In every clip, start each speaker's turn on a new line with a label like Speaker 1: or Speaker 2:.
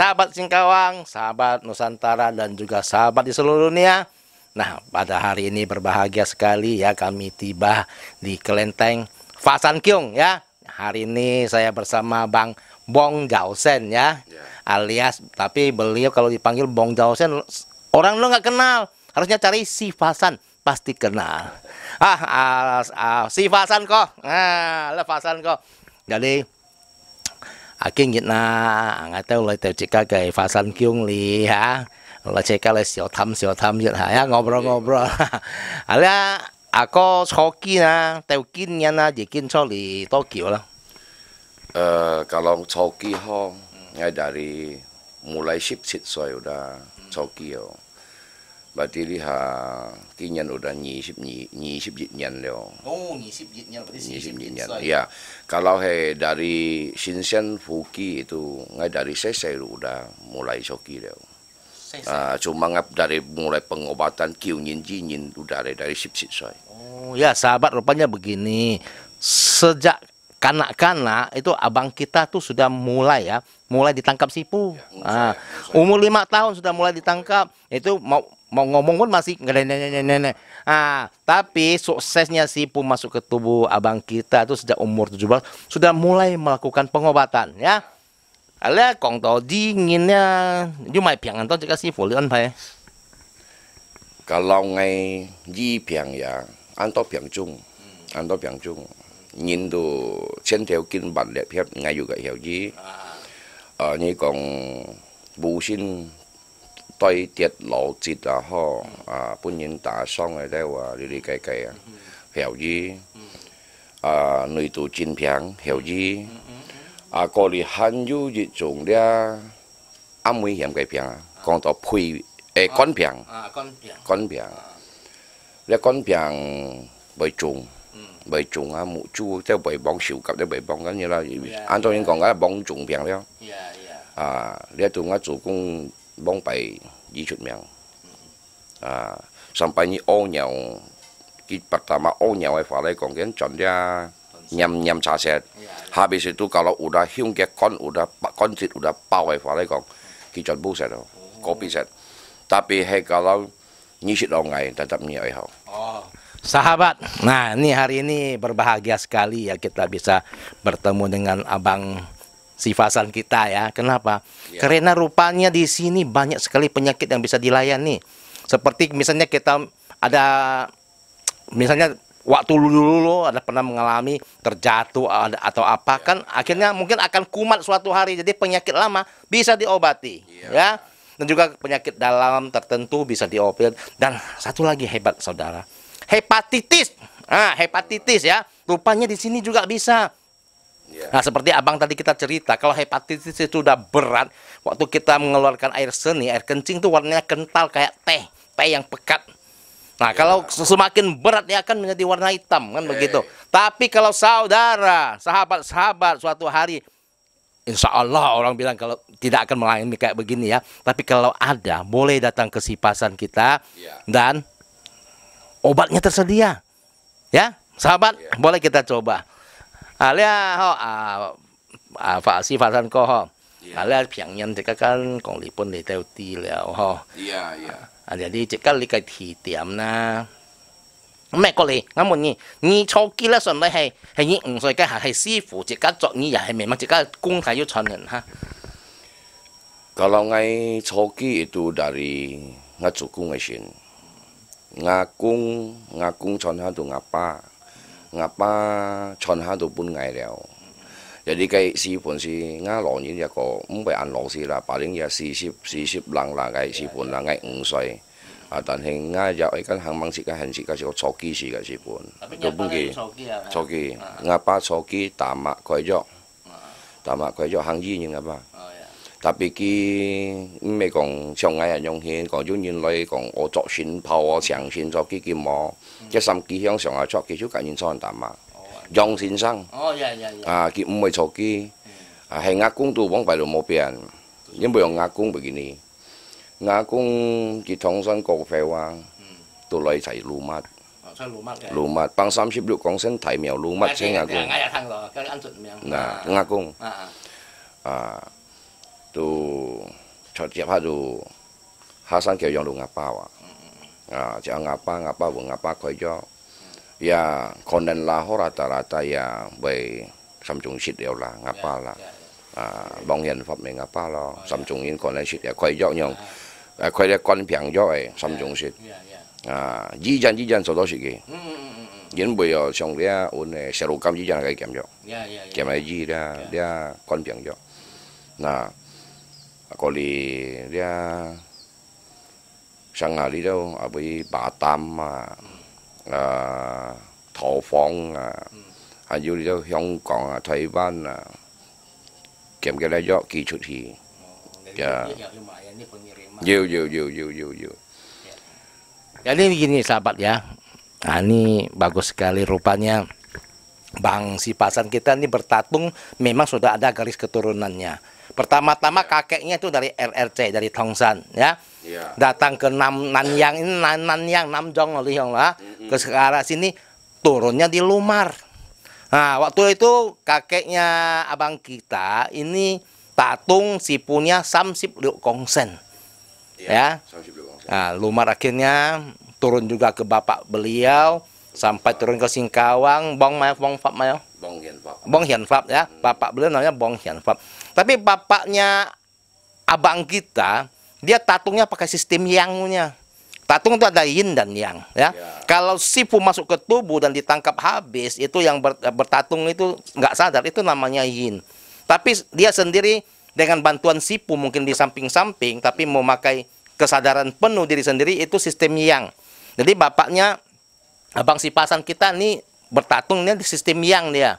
Speaker 1: sahabat Singkawang, sahabat Nusantara, dan juga sahabat di seluruh dunia. Nah, pada hari ini berbahagia sekali ya kami tiba di Kelenteng Fasan Kyung ya. Hari ini saya bersama Bang Bong Jausen ya, yeah. alias tapi beliau kalau dipanggil Bong Jausen orang lo nggak kenal, harusnya cari si Fasan pasti kenal. Ah, ah, ah si Fasan kok, ah, le Fasan kok. Jadi na 啊經熱啦，捱低我哋即刻嘅發生經理嚇，我即刻嚟小探小探熱嚇，呀我唔我唔，啊咧啊個坐肩啊，掉肩人啊，亦肩出嚟多久 lah? Uh, kalau coki ho ya dari
Speaker 2: mulai sip sit soi udah coki yo berarti liha kinyan udah nyisip nyi nyisip jitnyan leo
Speaker 1: oh nyisip jitnyan berarti nyisip jitnyan iya
Speaker 2: kalau he dari Shinshen Fuki itu nggak dari saya-saya saya udah mulai shoki deh. Uh, cuma ngap dari mulai pengobatan kiu nyinji nyin udah dari dari sip sip soy.
Speaker 1: Oh ya sahabat rupanya begini sejak kanak-kanak itu abang kita tuh sudah mulai ya mulai ditangkap sipu. Ya, ah, umur lima tahun sudah mulai ditangkap itu mau mau ngomong pun masih ngelenenenenen. Ah, tapi suksesnya sih pun masuk ke tubuh abang kita itu sejak umur 17 sudah mulai melakukan pengobatan ya. Ala kong to dinginnya, you mai piang tao jika si Pu lian pai. Kalau
Speaker 2: ngai di piang ya, anto piang cung, anto piang cung, Nhìn tu chen theo kinh bản đẹp hiệp ngay juga hiểu ah. ah, gì. Ờ, như còn bù sinh 對跌邏輯啊，呵啊，本人打 xong rồi đâu à, đi đi cái cái à, hiểu gì à, người tù chín phiang hiểu gì à, có đi hắn du gì chúng ra ăn nguy hiểm cái phiang còn tao phui, ê con phiang, con phiang, để con phiang bởi chúng bởi chúng à mụ chu theo bởi bóng xỉu cặp theo bởi bóng cái như là anh tôi còn cái bóng chúng phiang đấy à, để tụi nó chủ cũng bóng bảy Di Chut Miang. sampai ni o nyau, ô pertama o nyau đầu mà ô nhau ấy phải lấy con kiến chọn ra nhầm nhầm xả xe. Hà hiung ke kon ủ pak kon sit ủ pau bao ấy kong lấy con cái chọn kopi set. Tapi he kalau nyisit sự đồng
Speaker 1: tetap như ấy Sahabat, nah ini hari ini berbahagia sekali ya kita bisa bertemu dengan abang sifasan kita ya. Kenapa? Ya. Karena rupanya di sini banyak sekali penyakit yang bisa dilayani. Seperti misalnya kita ada misalnya waktu dulu lo ada pernah mengalami terjatuh atau apa ya. kan ya. akhirnya mungkin akan kumat suatu hari jadi penyakit lama bisa diobati ya, ya. dan juga penyakit dalam tertentu bisa diobati dan satu lagi hebat saudara hepatitis ah hepatitis ya rupanya di sini juga bisa Yeah. Nah, seperti abang tadi kita cerita, kalau hepatitis itu sudah berat, waktu kita mengeluarkan air seni, air kencing itu warnanya kental kayak teh, teh yang pekat. Nah, yeah. kalau semakin berat dia akan menjadi warna hitam kan hey. Iya, begitu. Iya, iya. Tapi kalau saudara, sahabat-sahabat suatu hari Insya Allah orang bilang kalau tidak akan melayani kayak begini ya. Tapi kalau ada, boleh datang ke sipasan kita yeah. dan obatnya tersedia. Ya, sahabat, yeah. boleh kita coba. แล้วฝ่าอาาฝซีฝาท่านก็แล้วเพียงยันจะก็กันของญี่ปุ่นเลเตลตีแล้วฮะอันเดียดีจะกันลิกาทีเตียมนะแม่ก็เลยงั้นวันนี้นี่ชอกีนแล้วส่วนใหญ่ให้ให้นี่งสวยก็หาให้ซีฟูจะกันจอดนี่อยากให้แม่มันจะกันกุ้งไทยยุทธชนเนี่ยฮะ
Speaker 2: Kalau ngai coki itu dari ngacukung ngai shin. Ngakung, ngakung contoh tu ngapa? nga pa chon ha tu bun ngai dao, jadi kai si pun si nga long yin ya ko mu pe an long si la paling ya si si si si lang lang kai si pun lang kai 5 sai, ah tan he nga ya kai kan hang mang si kai hen si kai siok choki si kai si pun, tu bun ki choki nga pa choki tamak kai jok, tamak kai jok hang yi ni nga pa tapi ki mei gong xiong ai yong hian gong yu nin lai gong o xin pao o xin zuo ki ki mo ye sam ki hiang xiong a zuo ki chu ka yin son ta ma yong xin sang à ki mei zuo ki à ngã cung tu bóng phải được một biển nhưng bây giờ ngã cung bởi này ngã cung chỉ thông sân cổ phải qua tu lấy thầy lù mát lù mát bằng sáu mươi con sân thầy mèo lù mát ngã cung tu cho tiap hadu hasan kêu yang lu ngapa wa à cha ngapa ngapa bu ngapa khoi cho ya konden la ho rata rata ya bai samjung sit deu la ngapa la à bong hiền pháp mình ngapa lo samjung in konden sit ya khoi cho nhong khoi ya kon piang cho ai samjung sit à di jan di jan so do sit ge bây giờ xong dia ôn sẽ ru cam chỉ cho cái kèm cho kèm này gì ra dia con biển cho là Koli dia sang ah, ah, ah. đâu ở với bà tam mà à, thổ phong à ở dưới đâu không còn ban à, kèm cái lấy gió kỹ thuật thì ya. Yo yo
Speaker 1: yo yo yo yo. Jadi begini sahabat ya. Nah, ini bagus sekali rupanya Bang Sipasan kita ini bertatung memang sudah ada garis keturunannya. Pertama-tama kakeknya itu dari RRC dari Tongsan ya. Yeah. Datang ke Nam Nanyang ini Nan Nanyang Namjong lah. Mm -hmm. Ke sekarang sini turunnya di Lumar. Nah, waktu itu kakeknya abang kita ini Tatung sipunya Samsip Liu Kongsen. Yeah, ya. Samsip Liu Kongsen. Nah, Lumar akhirnya turun juga ke bapak beliau sampai turun ke Singkawang, Bong Mayo, Bong Fap Mayo. Bong Hian Fap. Bong Hian Fap ya. Hmm. Bapak beliau namanya Bong Hian Fap. Tapi bapaknya abang kita, dia tatungnya pakai sistem yangnya. Tatung itu ada yin dan yang, ya. ya. Kalau sifu masuk ke tubuh dan ditangkap habis, itu yang bertatung itu nggak sadar, itu namanya yin. Tapi dia sendiri dengan bantuan sifu mungkin di samping-samping, tapi memakai kesadaran penuh diri sendiri itu sistem yang. Jadi bapaknya abang si pasan kita nih bertatungnya di sistem yang dia.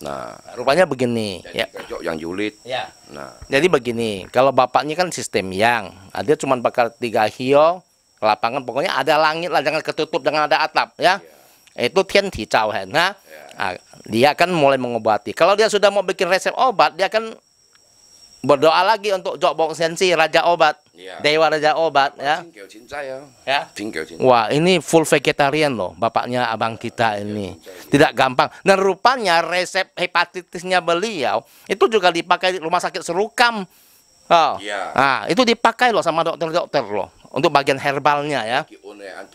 Speaker 1: Nah, rupanya begini. Jadi ya. Kecok yang julid. Ya. Nah. Jadi begini, kalau bapaknya kan sistem yang, nah, dia cuma bakal tiga hio, lapangan pokoknya ada langit lah, jangan ketutup, jangan ada atap, ya. ya. Itu tian hijau, nah, ya. Ah, dia kan mulai mengobati. Kalau dia sudah mau bikin resep obat, dia kan berdoa lagi untuk Jokbong Sensi raja obat ya. dewa raja obat ya. ya. ya wah ini full vegetarian loh bapaknya abang kita iya, ini tidak gampang dan rupanya resep hepatitisnya beliau itu juga dipakai di rumah sakit serukam oh. ya. nah itu dipakai loh sama dokter-dokter loh untuk bagian herbalnya ya
Speaker 2: cái ăn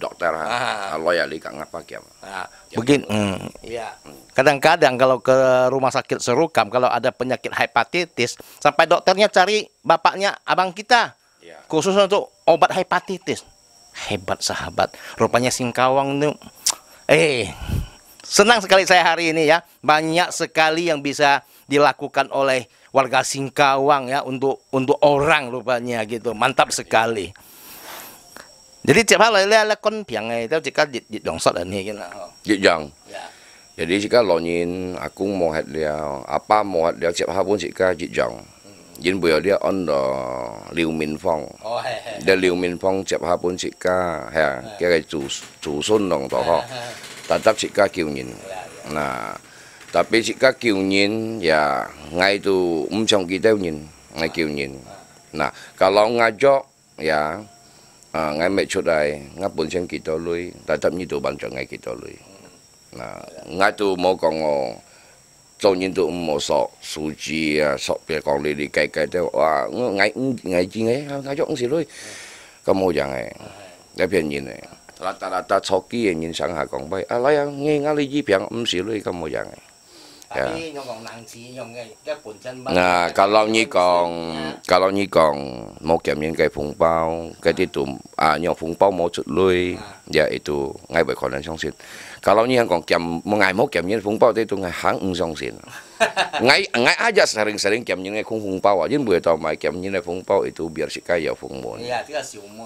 Speaker 2: dokter ah. ah, kia ah,
Speaker 1: hmm. iya. kadang-kadang kalau ke rumah sakit serukam kalau ada penyakit hepatitis sampai dokternya cari bapaknya abang kita iya. khusus untuk obat hepatitis hebat sahabat rupanya singkawang itu eh senang sekali saya hari ini ya banyak sekali yang bisa dilakukan oleh warga Singkawang ya untuk untuk orang rupanya gitu mantap iya, iya. sekali jadi siapa lo le le kon piang itu jika di di dongsot ini gitu
Speaker 2: di jang ya. jadi jika lonin aku mau hat dia apa mau hat dia tiap pun jika di jang Jin boyo dia on the Liu Min fong Dia oh, Liu Min fong tiap pun jika ya, kayak tu tu sun dong toh. Tetap jika kiunin. Ya, ya. Nah, Tapi các jika kiunyin ya dạ, ngay tu umcong kita nyin ngay kiunyin. Nah kalau ngajok ya dạ, à, ngay mẹ chút đây ngáp bốn sen kita lui, tại thậm như tụ bàn cho ngay kita lui. Nah ngay tu mau còn ngô cho những tụ mò sọ su chi à sọ bề còn đi lì cái cái theo à ngay ngay chi ngay à, ngay cho ông xí lui. Kamu mô chẳng ngay, đã phiền nhìn này. Rata-rata choki yang nhìn sang hà còn bay, à lấy à, nghe ngay lý gì phiền cũng um xí lui kamu mau chẳng ngay
Speaker 1: à, cá lóc nhi
Speaker 2: còn cá lóc nhi còn một kiểm những cái phùng bao cái tí tụm à nhỏ phùng bao một chút lui à. dạ ý tụ ngay bởi khỏi lên xong xin cá lóc lao nhi còn kiểm một ngày một kiểm những phùng bao tí tụ ngày hắn ung xong xin ngay ngay aja sering sering kiểm những cái khung phùng bao à nhưng buổi tao mà kiểm những cái phùng bao itu biar si kaya phùng môn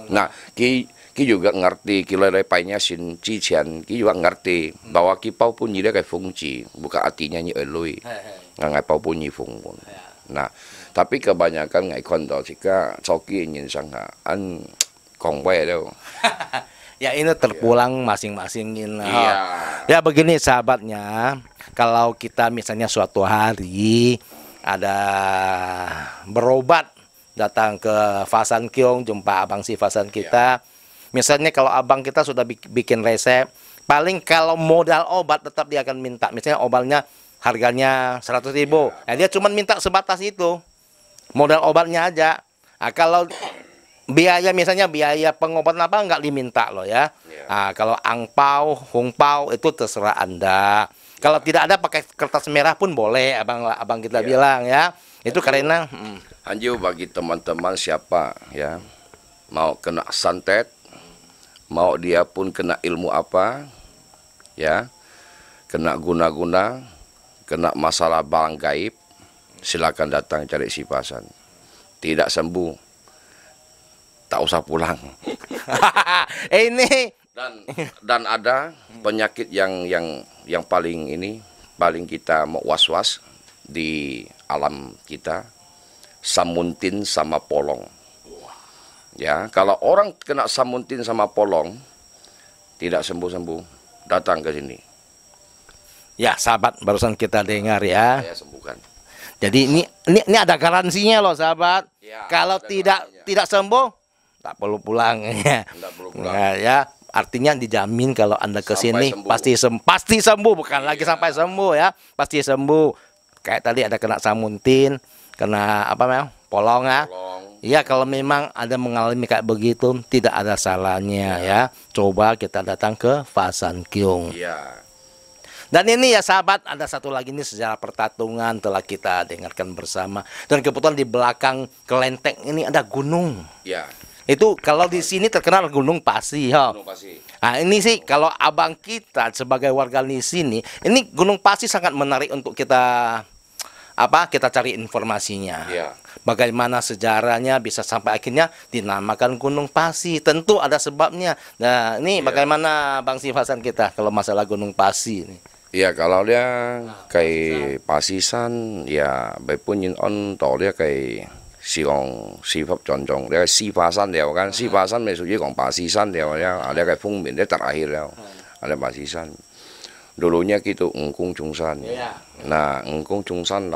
Speaker 2: nè ki Ki juga ngerti kilai painya sin cician, Ki juga ngerti bahwa Ki pau pun dia kayak fungsi, buka hatinya nyi elui, nggak ngai pau pun nyi fung ya. Nah, tapi kebanyakan ngai kondo jika coki ingin e sangka an
Speaker 1: kongwe do ya ini terpulang masing-masing ini. yeah. Iya. Ya begini sahabatnya, kalau kita misalnya suatu hari ada berobat datang ke Fasan Kiong jumpa abang si Fasan kita yeah. Misalnya kalau abang kita sudah bikin resep, paling kalau modal obat tetap dia akan minta. Misalnya obatnya harganya 100 ribu. Iya. Nah, dia cuma minta sebatas itu. Modal obatnya aja. Nah, kalau biaya misalnya biaya pengobatan apa nggak diminta loh ya. Iya. Nah, kalau angpau, hongpau itu terserah Anda. Kalau tidak ada pakai kertas merah pun boleh, abang abang kita ya. bilang ya. Itu Anju, karena hmm.
Speaker 2: Anju bagi teman-teman siapa ya mau kena santet mau dia pun kena ilmu apa ya kena guna-guna kena masalah barang gaib silakan datang cari si pasan. tidak sembuh tak usah pulang eh, ini dan dan ada penyakit yang yang yang paling ini paling kita mau was-was di alam kita samuntin sama polong Ya, kalau orang kena samuntin sama polong tidak sembuh-sembuh, datang ke sini.
Speaker 1: Ya, sahabat, barusan kita dengar ya. sembuhkan. Jadi ini ini, ini ada garansinya loh, sahabat. Ya, kalau tidak garansinya. tidak sembuh, tak perlu pulang ya. Tidak perlu pulang. Nah, ya, artinya dijamin kalau Anda ke sini pasti sem pasti sembuh, bukan ya. lagi sampai sembuh ya. Pasti sembuh. Kayak tadi ada kena samuntin, kena apa namanya? polong ya. Ya kalau memang ada mengalami kayak begitu tidak ada salahnya ya. ya. Coba kita datang ke Fasan Kyung. Ya. Dan ini ya sahabat ada satu lagi ini sejarah pertatungan telah kita dengarkan bersama. Dan kebetulan di belakang kelenteng ini ada gunung. Ya. Itu kalau di sini terkenal Gunung Pasi, ya. Gunung Nah, ini sih kalau abang kita sebagai warga di sini, ini Gunung Pasi sangat menarik untuk kita apa kita cari informasinya. Ya. Bagaimana sejarahnya bisa sampai akhirnya dinamakan Gunung Pasi? Tentu ada sebabnya. Nah, ini ya. bagaimana Bang Sifasan kita kalau masalah Gunung Pasi ini?
Speaker 2: Ya kalau dia ah, kayak pasisan ya yang on tol dia kayak siong sifat condong dia sifasan dia kan ah. sifasan maksudnya kong pasisan dia ya ada kayak fungmin dia terakhir ya ada pasisan. 道路呢，就是公共中山，那公共中山是，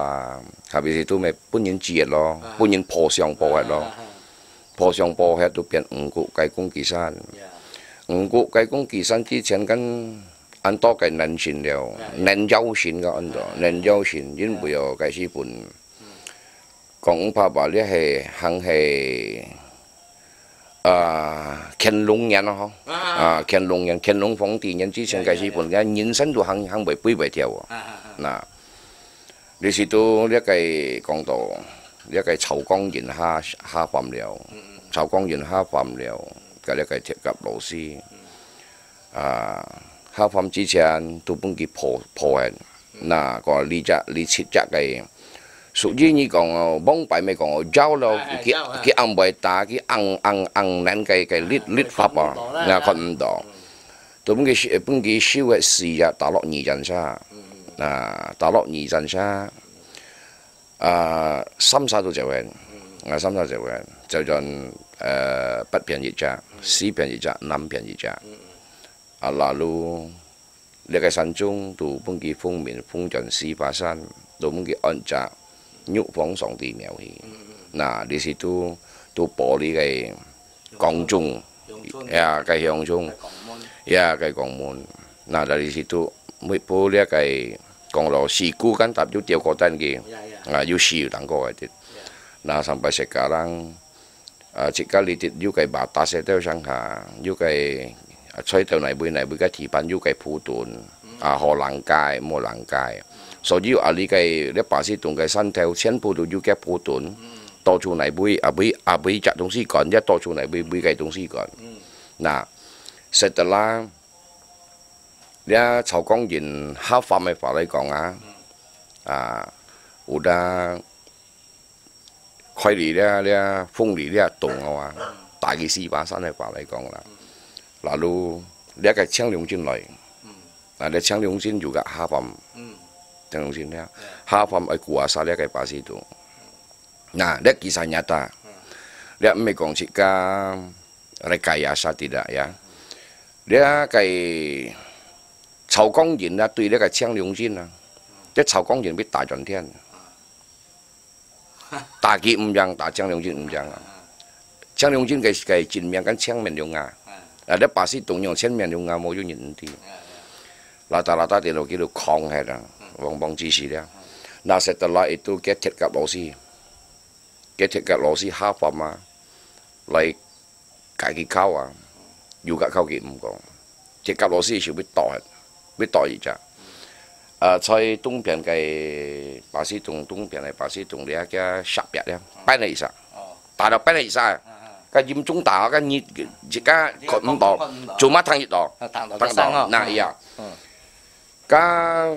Speaker 2: 特别是我们不咯，建了，不仅铺设咯，铺设了，还都变公共空间。公共空间之前跟按照概念性，叫多，念性，就因不有开始分，讲，怕吧，那系还系。À, khen lung nhân không à, à. à khen lung nhân khen lung phong thì nhân chỉ sang dạ, cái dạ, gì phần dạ. cái nhân sinh đồ hàng hàng bảy bảy bảy nè đi xí tu cái cái công tổ cái cái chầu công nhân ha ha phạm liệu ừ, ừ. chầu công nhân ha phạm liệu cái cái thiết gặp lão sư ha phạm chỉ trên tu bung cái phổ phổ nè ừ. còn lý trả lý chỉ trả cái số gì như còn ờ, bóng bay, mấy còn giao lo à, à, cái cái ăn bảy tá cái ăn ăn ăn nén cái cái lít lít pháp à là còn đó tôi muốn cái muốn cái siêu hệ gì ra tao lọ nhị dần xa à ta lọ nhị dần xa à sâm sa tôi chịu hẹn à xăm xa chịu hẹn chịu chọn ờ bắt biển gì cha si biển gì cha năm biển gì cha à là luôn để cái sản chung tụ bông kỳ phong miền phong trần si phá san tụ bông kỳ ẩn trạng nyuk song di miao hi. na, di situ tu poli kai kongcung ya kai hongcung ya kai kongmun. Nah dari situ mới poli kai kong lo siku kan tapi tu tiap kota ni. Nah you siu tangko kai Nah sampai sekarang uh, cái lihat you kai batas sang ha, you cái chơi tàu này bui này bui cái thì pan you cái phụ tuần, à hồ lang cai mua lang cai. 所以啊，你嘅你巴士同嘅身體全部都要嘅波動，多出嚟杯啊杯啊杯隻東西講，一多出嚟杯杯嘅東西講。嗱，實得啦，你啊曹光賢黑法咪法嚟講啊，啊，有得開嚟咧咧風嚟咧動啊嘛，大嘅四把山係法嚟講啦，嗱，你你一個青龍進來，嗱你青龍進有個黑法。嗯张永进呀，哈姆哎，古阿萨呀，哎，怕西土。那得，是实，那没共识卡，那开呀啥，不打呀。那开，曹康进那，对那开张永进呐。这曹康进比打断天，打气唔让，打张永进唔让。张永进开开金面跟张明永啊，那得怕西土，那张明永啊，毛就认定了。老老老，这老几都空嘿了。vòng vòng chỉ sĩ đấy. na sẽ trở lại itu cái thiệt gặp lão sĩ cái thiệt gặp lão sĩ hao phẩm mà lại cái cái khao à dù cả khao kịp không có thiệt gặp lão sĩ chỉ biết tỏ biết tỏ gì chả à chơi tung biển cái bà sĩ tung tung biển này bà sĩ tung đấy cái sập bẹt đấy bay này sao tại đâu bay này sao cái dìm chúng ta cái nhiệt chỉ cái còn đỏ chú mắt thằng gì đỏ thằng đỏ nãy à cái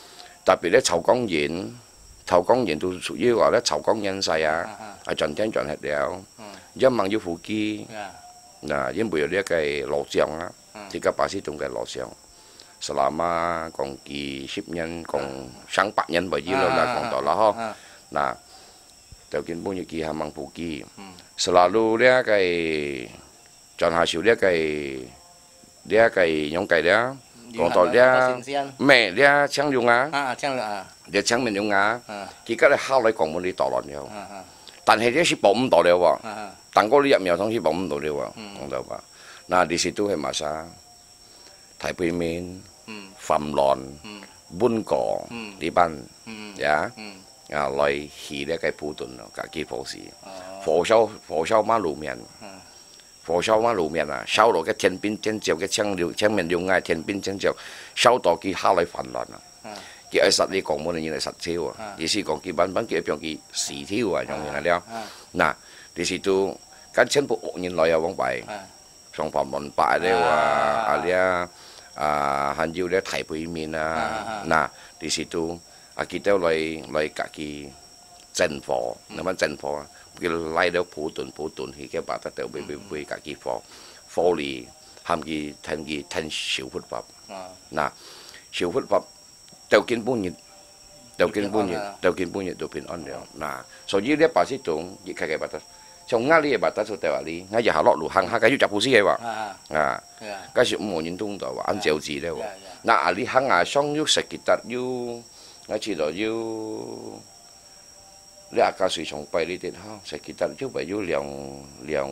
Speaker 2: 特別咧籌工宴，籌工宴都屬於話咧籌工恩勢啊，係盡天盡吃了，一問要付機，嗱，因為呢一個羅將啦，而家巴士仲嘅羅將。selama kong ki shipnyan kong sang paknyan bởi vì là kong đó là ho là đầu tiên bung kỳ hàm mang phụ kỳ selalu dia cái chọn hạ siêu dia cái dia cái nhóm cái dia còn tỏ ra mẹ ra chăng dùng á để à, chăng à. mình dùng á à. chỉ có là hao lại còn muốn đi tỏ đòn nhau tàn hệ đấy chỉ bỗng tỏ đều vào tàn có liệm nhiều thằng chỉ bỗng tỏ đều vào còn ừ. đâu vào na di situ hay Thái Bình Minh, ừ. phẩm lòn ừ. bun cỏ đi ban ya à loài hì đấy cái phụ tuần cả kia phổ sĩ ờ. phổ sau phổ sau má lù miền 火燒灣路面啊，燒到嘅天邊天照嘅青鳥、青面鳥嗌天邊天照，燒到佢蝦嚟泛濫啊！佢喺實你講冇人認嚟實超啊，意思講佢慢慢佢變佢時挑啊，用完了。嗱，第時都跟千部惡人來又往拜，上房門拜咧話啊咧啊，還要咧提背面啊，嗱，第時都啊佢都來來隔佢鎮火，咁樣鎮火啊。cái lấy đó phụ tuần phụ tuần thì cái bà ta đều bị bị bị cả cái phò phò lì ham gì thành gì thành siêu phật pháp nà siêu phật pháp đều kiến bốn nhịp đều kiến bốn nhịp đều kiến bốn nhịp đều biến ăn đều nà so với đấy bà sĩ chúng chỉ cái cái bà ta trong ngã lì bà ta số tài lì ngay giờ hà lọ lù hàng hai cái chú chạp phụ sĩ ấy bà à cái số mua những tung đó ăn chèo gì đâu nà lì hàng à xong yêu sạch kịch tật yêu ngay chỉ đó yêu le aka sui chong pai li tin hao sa liang liang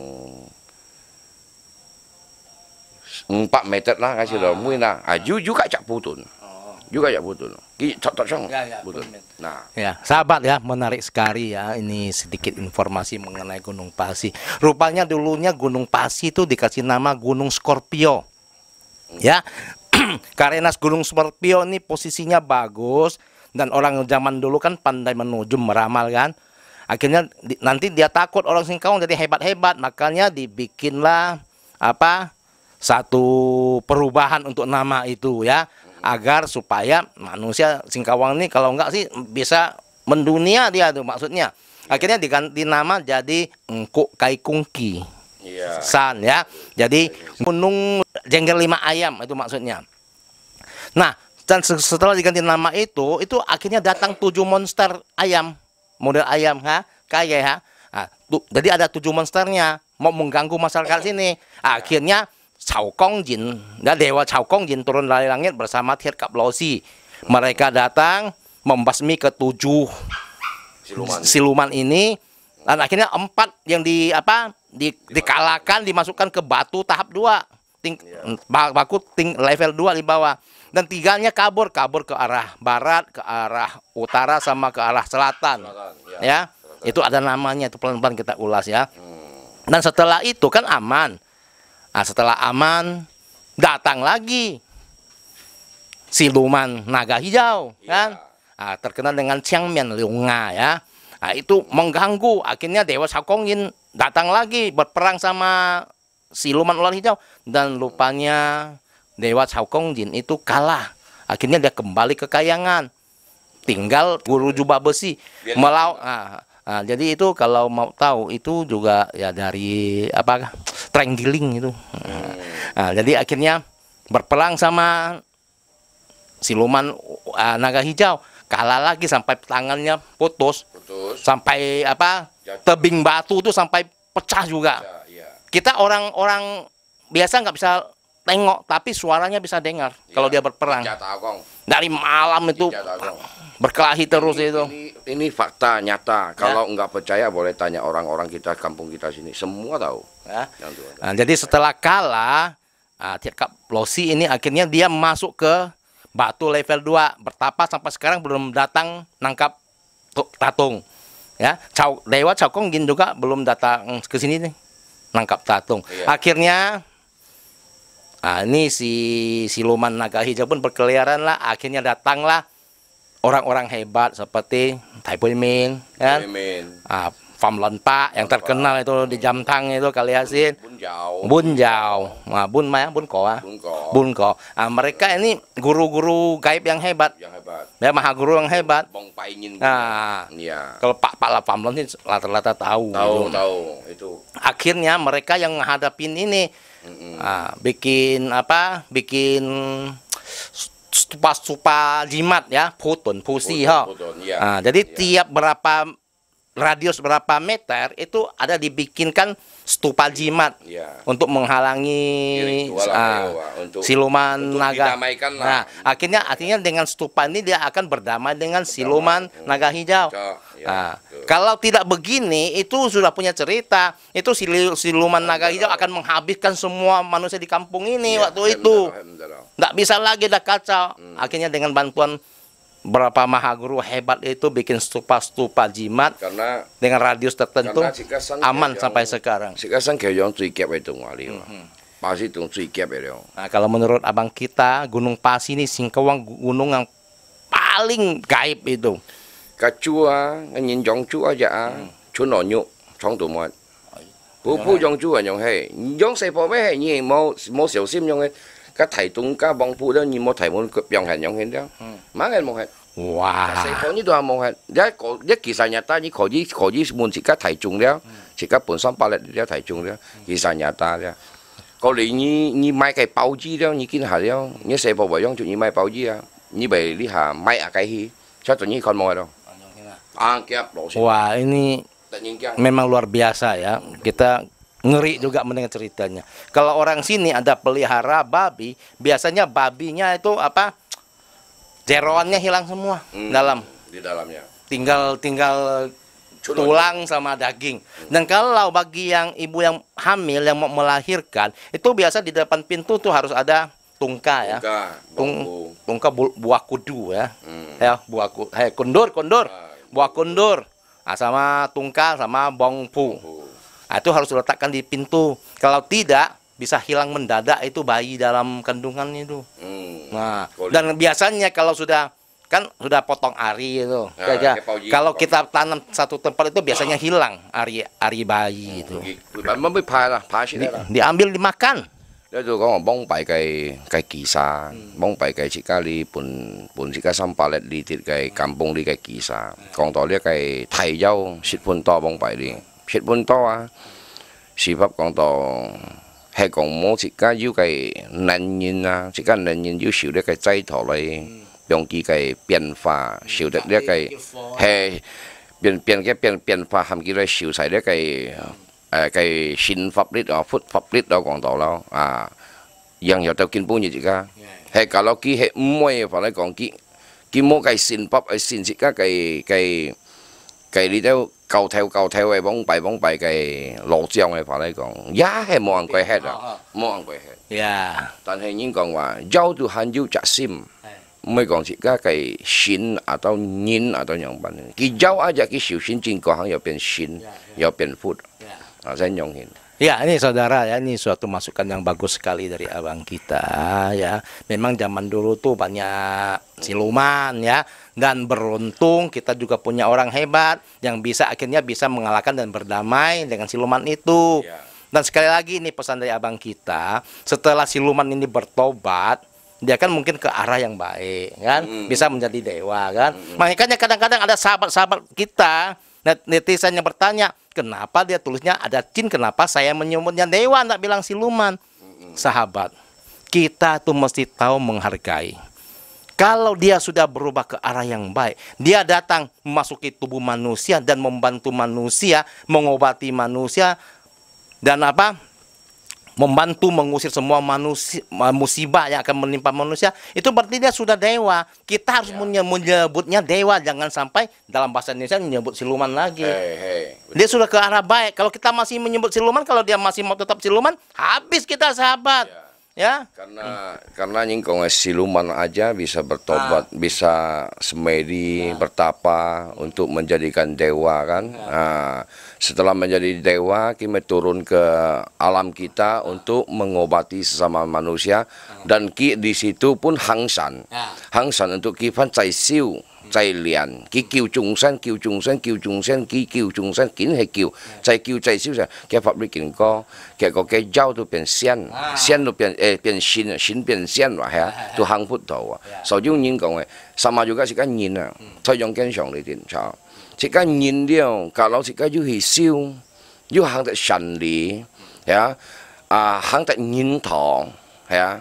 Speaker 2: empat meter lah kasi lo aju juga cak putun juga ya betul. Cocok ya, ya, betul.
Speaker 1: Nah, ya sahabat ya menarik sekali ya ini sedikit informasi mengenai Gunung Pasi. Rupanya dulunya Gunung Pasi itu dikasih nama Gunung Scorpio, hmm. ya. Karena Gunung Scorpio ini posisinya bagus, dan orang zaman dulu kan pandai menuju meramal kan akhirnya di, nanti dia takut orang Singkawang jadi hebat-hebat makanya dibikinlah apa satu perubahan untuk nama itu ya agar supaya manusia Singkawang ini kalau enggak sih bisa mendunia dia tuh maksudnya iya. akhirnya diganti nama jadi Engkuk Kaikungki iya. San ya jadi iya, Gunung Jengger Lima Ayam itu maksudnya nah dan setelah diganti nama itu, itu akhirnya datang tujuh monster ayam, model ayam ha, kaya ha. Nah, tu, jadi ada tujuh monsternya mau mengganggu masyarakat sini. Akhirnya Cao Kong Jin, ya dewa Cao Kong Jin turun dari langit bersama Tir Kap Losi. Mereka datang membasmi ketujuh siluman. siluman ini dan akhirnya empat yang di apa di, dikalahkan dimasukkan ke batu tahap dua ting, iya. baku ting, level 2 di bawah dan tiganya kabur kabur ke arah barat ke arah utara sama ke arah selatan, selatan iya. ya, Selatan. itu ada namanya itu pelan-pelan kita ulas ya hmm. dan setelah itu kan aman nah, setelah aman datang lagi siluman naga hijau ya. kan nah, terkenal dengan Xiangmian Lunga, ya nah, itu mengganggu akhirnya Dewa Sakongin datang lagi berperang sama siluman ular hijau dan lupanya Dewa Jin itu kalah. Akhirnya dia kembali ke Kayangan. Tinggal guru jubah besi melau nah, nah, ah, jadi itu kalau mau tahu itu juga ya dari apa trenggiling itu. Nah, Nah, jadi akhirnya berperang sama siluman uh, naga hijau kalah lagi sampai tangannya putus, putus. sampai apa Jatuh. tebing batu itu sampai pecah juga. Ya, ya. Kita orang-orang biasa nggak bisa tengok tapi suaranya bisa dengar ya. kalau iya. dia berperang. Dari malam itu berkelahi terus ini, itu. Ini, ini fakta nyata. Kalau ya. nggak percaya boleh tanya orang-orang kita kampung kita sini. Semua tahu. Ya. Nah, jadi setelah kalah, nah, Losi ini akhirnya dia masuk ke batu level 2 bertapa sampai sekarang belum datang nangkap tatung. Ya, Cau, Dewa Cakong juga belum datang ke sini nih nangkap tatung. ya. Akhirnya Nah, ini si siluman naga hijau pun berkeliaran lah. Akhirnya datanglah orang-orang hebat seperti Taipei Min, kan? Ah, Fam Lenta yang terkenal itu di jam tang itu kalian asin. Bunjau, Bunjau, Bun Nah, Bun ah, Maya, Bun Ko, ah. Bun Ko. Ah, mereka ini guru-guru gaib yang hebat. Yang hebat. Ya, maha guru yang hebat. Bong Paingin. Nah, ya. kalau Pak Pak Fam Lon rata-rata tahu. Tahu, gitu. tahu itu. Akhirnya mereka yang menghadapin ini nah, bikin apa bikin stupa-stupa jimat ya putun pusi ha. ya. Nah, jadi ya. tiap berapa radius berapa meter itu ada dibikinkan stupa jimat ya. untuk menghalangi uh, untuk, siluman untuk naga. Nah, akhirnya artinya dengan stupa ini dia akan berdamai dengan berdamai. siluman hmm. naga hijau. Ya, nah, kalau tidak begini itu sudah punya cerita. Itu siluman naga hijau akan menghabiskan semua manusia di kampung ini ya, waktu itu. Tidak bisa lagi dah kacau. Hmm. Akhirnya dengan bantuan berapa maha guru hebat itu bikin stupa-stupa jimat karena dengan radius tertentu aman sampai sekarang.
Speaker 2: Sikasan kayak yang itu wali. Mm -hmm.
Speaker 1: Pasti itu cikep itu. Nah, kalau menurut abang kita Gunung Pas ini singkawang gunung yang paling gaib itu. Kacua, nyenjong cua aja, ah.
Speaker 2: hmm. cuno nyu, chong tu mo. Bu bu jong cua nyong hei, Nyong sepo me hei nyi mau mau xiao sim nyong hei. các thầy tung các bong phu đó như một thầy muốn dòng hẹn dòng hẹn đó ừ. má ngày một hẹn Wow. Sẽ có những đoàn một hẹn. Giá có giá kỳ sản nhà ta như khỏi gì khỏi gì muốn chỉ các thầy chung đó, ừ. chỉ các bốn xóm ba lệ đó thầy chung đó, kỳ sản nhà ta đó. Có lý như như mai cái bao chi đó như kinh hà đó, như sẽ bảo bảy giống chuyện như mai bao chi à, như vậy
Speaker 1: lý hà mai à cái hi, cho tụi như con mồi đâu.
Speaker 2: à kia Angkat, wow
Speaker 1: ini memang luar biasa ya kita ngeri juga mendengar ceritanya. Kalau orang sini ada pelihara babi, biasanya babinya itu apa? Jeroannya hilang semua hmm, dalam. Di dalamnya. Tinggal tinggal tulang sama daging. Hmm. Dan kalau bagi yang ibu yang hamil yang mau melahirkan, itu biasa di depan pintu tuh harus ada tungka ya. Tungka, Tung, tungka bu, buah kudu ya. Hmm. Ya, buah kudu. Hey, kondur, kondur. Ah, buah kondur. Nah, sama tungka sama bongpu. bongpu. Nah, itu harus diletakkan di pintu. Kalau tidak bisa hilang mendadak itu bayi dalam kandungan itu. Hmm. Nah, Koli. dan biasanya kalau sudah kan sudah potong ari itu. Nah, ya, Kalau kita tanam satu tempat itu biasanya hilang ari ari bayi hmm, itu. Gitu. Diambil dimakan.
Speaker 2: Dia tuh ngomong bong pai kai kai kisa, hmm. bong pai kai pun pun cika sampah di tit kai kampung di kai kisah. Hmm. Kong tau dia kai thai jau sit pun to bong pai di. phiệt bún to à sĩ pháp còn to hay còn muốn chỉ cá yêu cái nạn nhân à chỉ cá nạn nhân yêu xíu được cái trái thọ lại đồng kỳ cái biến pha xíu được để cái hệ biến biến cái biến biến pha hàm kỳ lại xíu xài được cái à, cái sinh pháp lý đó phật pháp lý đó còn to lâu à dân hiểu tao kinh bún như chỉ cá hệ cả lo kí hệ mua phải lại còn kí kí mô cái sinh pháp ấy xin chỉ cái cái 佢你都夠跳夠跳嘅，幫幣幫幣嘅羅章嘅話嚟講，也係冇人鬼吃啊，冇人鬼吃。呀！但係應講話，有都很有責心，唔係講是家嘅心啊，到人啊，到樣品。佢有啊，就佢小心經過行又變心，又變闊，
Speaker 1: 啊，真用心。Ya, ini saudara ya, ini suatu masukan yang bagus sekali dari abang kita ya. Memang zaman dulu tuh banyak siluman ya dan beruntung kita juga punya orang hebat yang bisa akhirnya bisa mengalahkan dan berdamai dengan siluman itu. Ya. Dan sekali lagi ini pesan dari abang kita, setelah siluman ini bertobat dia kan mungkin ke arah yang baik kan hmm. bisa menjadi dewa kan hmm. makanya kadang-kadang ada sahabat-sahabat kita netizen yang bertanya kenapa dia tulisnya ada jin kenapa saya menyebutnya dewa tidak bilang siluman sahabat kita tuh mesti tahu menghargai kalau dia sudah berubah ke arah yang baik, dia datang memasuki tubuh manusia dan membantu manusia, mengobati manusia, dan apa? membantu mengusir semua manusia, musibah yang akan menimpa manusia itu berarti dia sudah dewa kita harus ya. menyebutnya dewa jangan sampai dalam bahasa Indonesia menyebut siluman lagi hey, hey. dia sudah ke arah baik kalau kita masih menyebut siluman kalau dia masih mau tetap siluman habis kita sahabat ya ya karena
Speaker 2: hmm. karena nyingkong siluman aja bisa bertobat ah. bisa semedi ah. bertapa untuk menjadikan dewa kan ah. nah, setelah menjadi dewa kita turun ke alam kita ah. untuk mengobati sesama manusia ah. dan ki di situ pun hangsan ah. Ya. hangsan untuk kivan cai siu chạy liền cái kiều trùng sen kiều trùng sen kiều trùng sen cái kiều trùng sen kín hay kiều chạy kiều chạy xíu sản cái pháp lý kiến có cái có cái dao tôi biến sen sen tôi biến eh biến xin xin biến sen rồi hả à. tôi hăng phút đầu à dạ. sau chúng nhìn còn này sao mà chúng ta chỉ cái nhìn à ừ. thôi dùng cái sòng để tiền sao chỉ cái nhìn điều à, cả lão chỉ cái du hì siêu du hàng tại sành lý hả à hàng tại nhìn thọ hả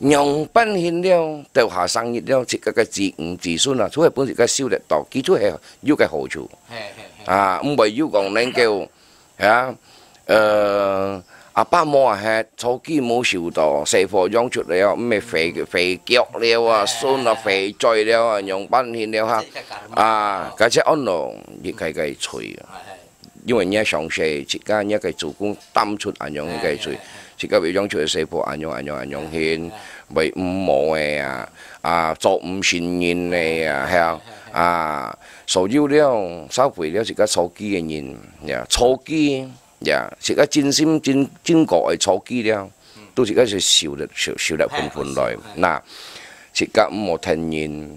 Speaker 2: nhong ban hin đeo tàu hạ sang nhị đeo chỉ cái cái chỉ chỉ số là thuê bốn chỉ cái siêu đẹp tàu kỹ thuật hệ yêu cái hồ chủ à ông bảy yêu còn nên kêu à ờ à ba mò hè sau kỹ mua siêu tàu xe phò giống chuột đeo mẹ phải ừ. phải kéo đeo à xôn là phải chơi đeo à nhong ban hin đeo ha à cái chế ăn nó chỉ cái à, cái cái chủ tâm chút à chơi 因为你想些，自家一个做工抌出啊樣嘅水。anh 지가 외정초에 세포 안녕 안녕 안녕 흰 vậy mồi à à trộm xin nhìn này à ha à sầu yêu đeo sao phải đeo chỉ có sầu kia nhìn nhà sầu kia nhà chỉ có chân sim chân chân gọi sầu kia đeo tôi chỉ có sự siêu được sửa sửa được phần phần rồi nà chỉ có một thành nhìn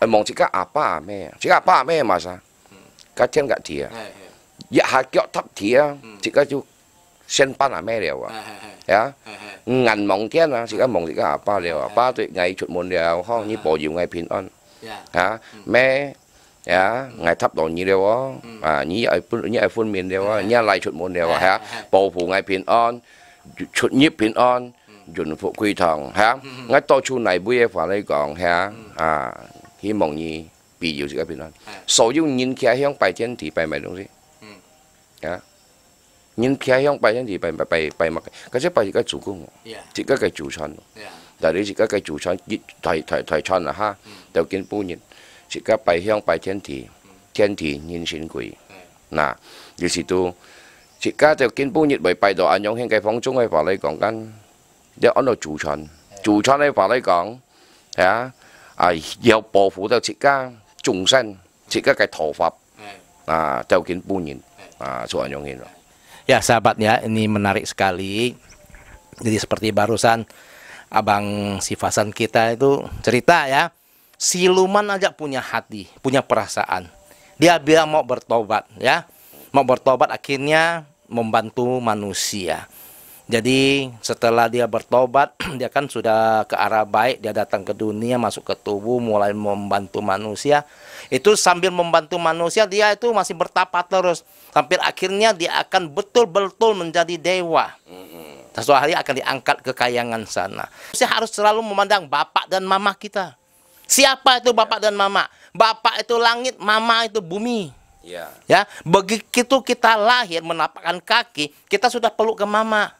Speaker 2: Eh, mong chỉ các apa mẹ chỉ cả apa mẹ mà sao các chân các thìa dạ hai kéo thấp thìa chỉ cả chú sen pan à mẹ đều à dạ ngàn mong thiên à chỉ cả mong chỉ các apa đều apa tuổi ngày chuột môn đều không như bỏ nhiều ngày pin on hmm. hmm. hmm. à mẹ à ngày thấp đồ như đều á à như ai phun như ai phun miền đều á như lại chuột môn đều à hả bầu phủ ngày pin on chuột nhiếp pin on à 希望伊必要自己評論。所有人偏向拜天地拜乜東西？嗯，啊，人偏向拜天地拜拜拜乜？嗰只拜自己做工，自己嘅做穿。但係你自己嘅做穿，提提提穿啦哈，就見半人自己拜向拜天地，天地人神貴。嗱，於是都自己就見半日咪拜到安陽興嘅房中嘅話你講緊，你按度做穿，做穿嘅話你講，係啊。啊，然後薄扶就設家眾生，設家 kayak tawaf.
Speaker 1: Nah, jauhin punyin. Nah, soalnya yang ini. Ya, sahabatnya ini menarik sekali. Jadi seperti barusan Abang Sifasan kita itu cerita ya. Siluman aja punya hati, punya perasaan. Dia bilang mau bertobat ya. Mau bertobat akhirnya membantu manusia. Jadi setelah dia bertobat, dia kan sudah ke arah baik, dia datang ke dunia, masuk ke tubuh, mulai membantu manusia. Itu sambil membantu manusia, dia itu masih bertapa terus. Sampai akhirnya dia akan betul-betul menjadi dewa. Mm-hmm. Suatu hari akan diangkat ke kayangan sana. Saya harus selalu memandang bapak dan mama kita. Siapa itu bapak dan mama? Bapak itu langit, mama itu bumi. Ya. ya, begitu kita lahir menapakkan kaki, kita sudah peluk ke mama.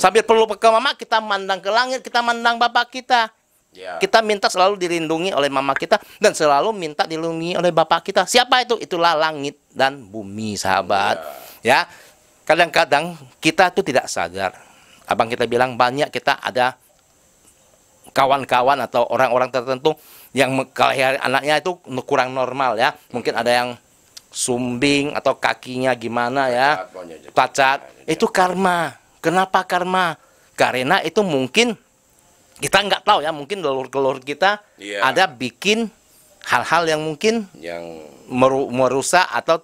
Speaker 1: Sambil perlu ke mama kita mandang ke langit, kita mandang bapak kita. Yeah. Kita minta selalu dilindungi oleh mama kita dan selalu minta dilindungi oleh bapak kita. Siapa itu? Itulah langit dan bumi, sahabat. Yeah. Ya. Kadang-kadang kita tuh tidak sadar. Abang kita bilang banyak kita ada kawan-kawan atau orang-orang tertentu yang kelahiran anaknya itu kurang normal ya. Mungkin ada yang sumbing atau kakinya gimana ya, cacat. Itu karma. Kenapa karma? Karena itu mungkin kita nggak tahu ya, mungkin leluhur-leluhur kita yeah. ada bikin hal-hal yang mungkin yang meru merusak atau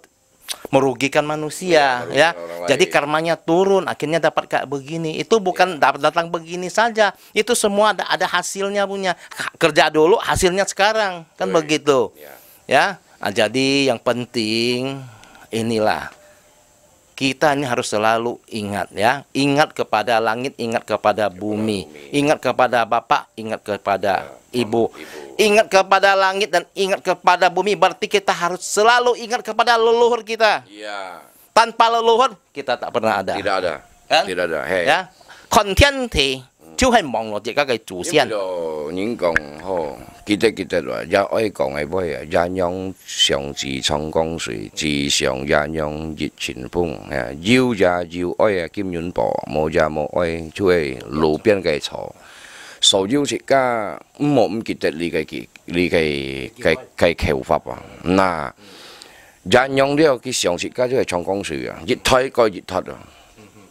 Speaker 1: merugikan manusia iya, ya, ya. jadi karmanya turun akhirnya dapat kayak begini itu bukan iya. dapat datang begini saja itu semua ada ada hasilnya punya kerja dulu hasilnya sekarang kan Ui. begitu ya, ya. Nah, jadi yang penting inilah kita ini harus selalu ingat ya, ingat kepada langit, ingat kepada bumi, ingat kepada bapak, ingat kepada ibu, ingat kepada langit dan ingat kepada bumi. Berarti kita harus selalu ingat kepada leluhur kita. Iya. Tanpa leluhur kita tak pernah ada. Tidak ada. Kan? Tidak ada. Hey. Ya. Kontiente 就系网络住个個祖先
Speaker 2: 咯，人讲呵，记得记得咯，人爱讲係咩啊？人用上自创江水，自上人用熱錢風嚇，要人要啊，金元寶，冇人冇爱，就系路边嘅草。所住食家唔冇唔记得理佢，理佢佢佢佢口法啊！嗱，人用呢個上食家就系長江水啊，越睇過越睇啊！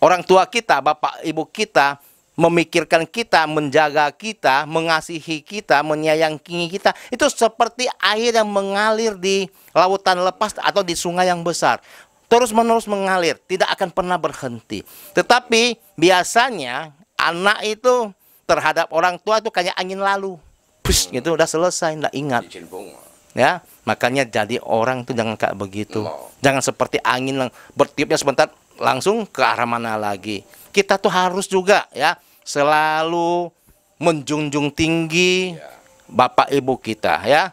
Speaker 1: orang tua kita, bapak ibu kita memikirkan kita, menjaga kita, mengasihi kita, menyayangi kita, itu seperti air yang mengalir di lautan lepas atau di sungai yang besar. Terus-menerus mengalir, tidak akan pernah berhenti. Tetapi biasanya anak itu terhadap orang tua itu kayak angin lalu. Pus, gitu udah selesai, nggak ingat. Ya, makanya jadi orang itu jangan kayak begitu. Jangan seperti angin yang bertiupnya sebentar langsung ke arah mana lagi. Kita tuh harus juga ya selalu menjunjung tinggi bapak ibu kita ya.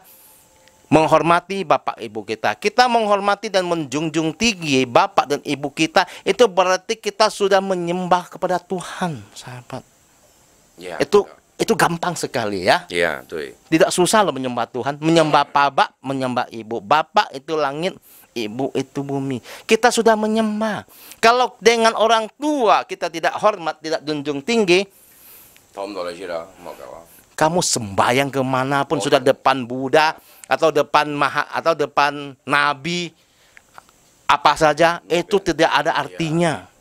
Speaker 1: Menghormati bapak ibu kita. Kita menghormati dan menjunjung tinggi bapak dan ibu kita itu berarti kita sudah menyembah kepada Tuhan, sahabat. Ya, itu ya. itu gampang sekali ya. Iya, Tidak susah loh menyembah Tuhan, menyembah Bapak, menyembah Ibu. Bapak itu langit, ibu itu bumi. Kita sudah menyembah. Kalau dengan orang tua kita tidak hormat, tidak junjung tinggi, kamu sembahyang kemanapun pun sudah depan Buddha atau depan Maha atau depan Nabi apa saja itu tidak ada artinya. Iya.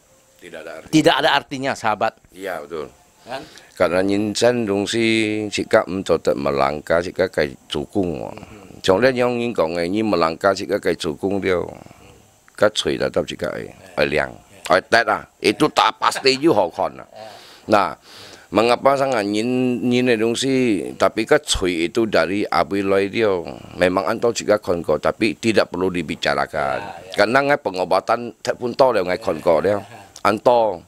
Speaker 1: Tidak ada artinya. Tidak ada artinya, sahabat. Iya betul.
Speaker 2: Kan? Karena nyinsan dong si jika melangkah sikap kayak cukung kai kai cukung liang itu tak pasti juga kan. Nah, mengapa sangat nyin nyin sih? Tapi kan itu dari abu loy dia. Memang anto juga konko, tapi tidak perlu dibicarakan. Karena ngai pengobatan tak pun tahu dia ngai konko dia. Anto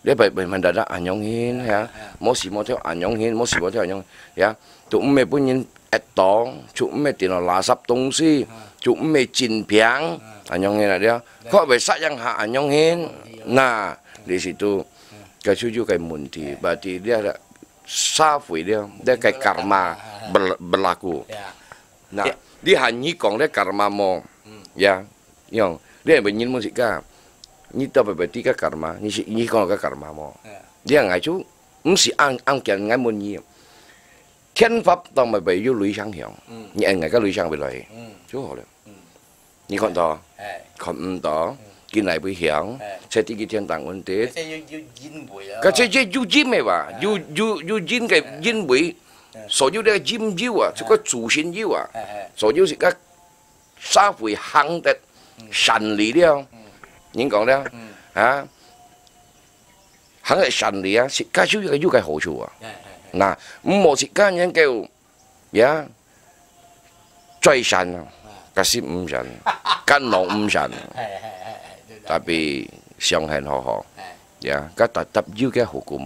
Speaker 2: dia baik baik mendadak anyongin ya. Mau si mau teo anyongin, mau si mau teo anyong ya. Tuh umi pun nyin etong me tino lasap tungsi cuk me cin piang ina dia kok besak yang ha anyong hin nah di situ suju kayak munti berarti dia ada safu dia dia kayak karma berlaku nah dia hanyi kong dia karma mo ya yang dia benyin musik ka ni pe berarti ka karma ni si kong ka karma mo dia ngacu mesti ang angkian ngai munyi 天法当咪为咗女生响，你人家女生俾嚟，就好了。你看到，看唔到，见嚟不响，即係啲天堂問題。即係
Speaker 1: 要要演會啊！即即
Speaker 2: 要演咩話？要要要演嘅演會，所有嘅演要啊，即個祖先要啊，所有是個社會行得順利了。點講咧？啊，行得順利啊，是加少一個要嘅好處啊。那五毛间間應叫，呀，最神，嗰是五神，金 龍五神，特别相信好好，呀，嗰特特別邀嘅好古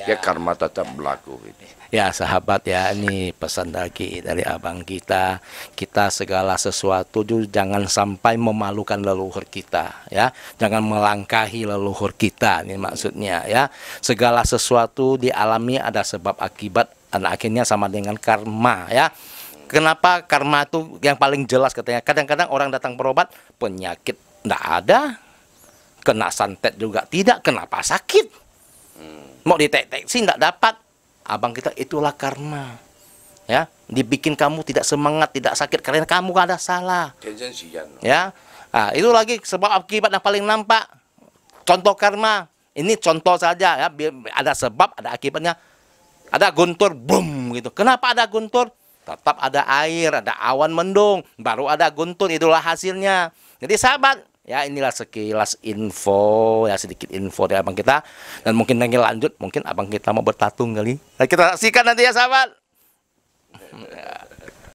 Speaker 2: Ya. ya karma tetap berlaku ini.
Speaker 1: Ya sahabat ya ini pesan lagi dari abang kita kita segala sesuatu itu jangan sampai memalukan leluhur kita ya jangan melangkahi leluhur kita ini maksudnya ya segala sesuatu dialami ada sebab akibat dan akhirnya sama dengan karma ya kenapa karma itu yang paling jelas katanya kadang-kadang orang datang berobat penyakit tidak ada kena santet juga tidak kenapa sakit Mau ditek-tek sih tidak dapat. Abang kita itulah karma. Ya, dibikin kamu tidak semangat, tidak sakit karena kamu ada salah. Ya. Nah, itu lagi sebab akibat yang paling nampak. Contoh karma. Ini contoh saja ya, ada sebab, ada akibatnya. Ada guntur, boom gitu. Kenapa ada guntur? Tetap ada air, ada awan mendung, baru ada guntur, itulah hasilnya. Jadi sahabat, Ya inilah sekilas info ya sedikit info dari abang kita dan mungkin nanti lanjut mungkin abang kita mau bertatung kali. Nah, kita saksikan nanti ya sahabat. Ya.